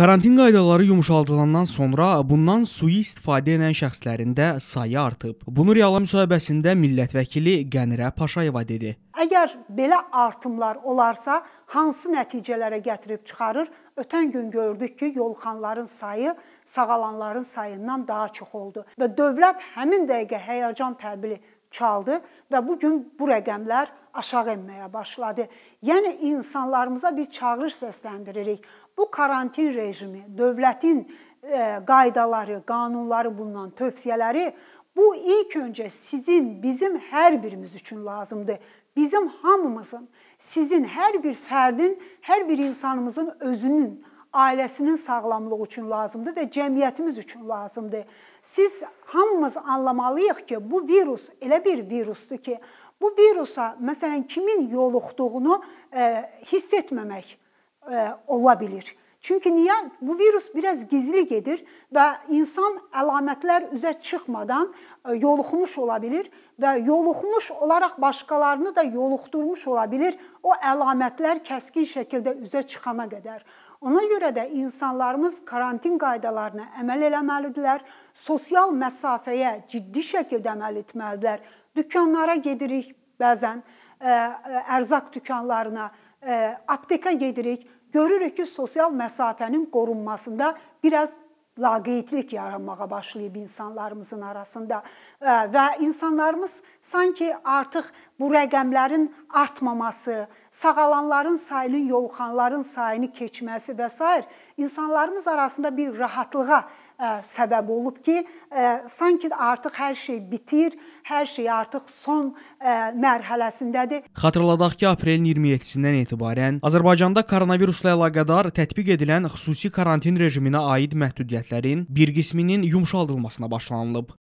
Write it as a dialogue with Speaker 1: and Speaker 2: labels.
Speaker 1: Karantin qaydaları yumşaldılandan sonra bundan sui istifadə edən şəxslərin də sayı artıb. Bunu Reala müsahibəsində millət vəkili Qənirə Paşayeva dedi.
Speaker 2: Əgər belə artımlar olarsa, hansı nəticələrə gətirib çıxarır? Ötən gün gördük ki, yolxanların sayı sağalanların sayından daha çox oldu və dövlət həmin dəqiqə həyəcan təbili çaldı və bu gün bu rəqəmlər aşağı enməyə başladı. Yəni insanlarımıza bir çağırış səsləndiririk. Bu karantin rejimi, dövlətin e, qaydaları, qanunları bundan tövsiyələri bu ilk öncə sizin, bizim hər birimiz üçün lazımdır. Bizim hamımızın, sizin hər bir fərdin, hər bir insanımızın özünün ailəsinin sağlamlığı üçün lazımdır və cəmiyyətimiz üçün lazımdır. Siz hamımız anlamalıyıq ki, bu virus elə bir virusdur ki, bu virusa məsələn kimin yoluxduğunu e, hiss etməmək e, ola bilir. Çünki niyə bu virus biraz gizli gedir və insan əlamətlər üzə çıxmadan e, yoluxmuş ola bilər və yoluxmuş olaraq başqalarını da yoluxdurmuş ola bilər o əlamətlər kəskin şəkildə üzə çıxana qədər. Ona görə də insanlarımız karantin qaydalarına əməl eləməlidirlər, sosial məsafəyə ciddi şəkildə əməl etməlidirlər. Dükanlara gedirik bəzən, e, e, ərzaq dükanlarına, e, apteka gedirik, görürük ki, sosial məsafənin qorunmasında biraz laqeydlik yaranmağa başlayıb insanlarımızın arasında və insanlarımız sanki artıq bu rəqəmlərin artmaması, sağalanların sayının yolxanların sayını keçməsi və s. insanlarımız arasında bir rahatlığa E, səbəb olub ki, e, sanki artıq hər şey bitir, hər şey artıq son e, mərhələsindədir.
Speaker 1: Xatırladaq ki, aprelin 27-sindən etibarən Azərbaycanda koronavirusla əlaqədar tətbiq edilən xüsusi karantin rejiminə aid məhdudiyyətlərin bir qisminin yumşaldılmasına başlanılıb.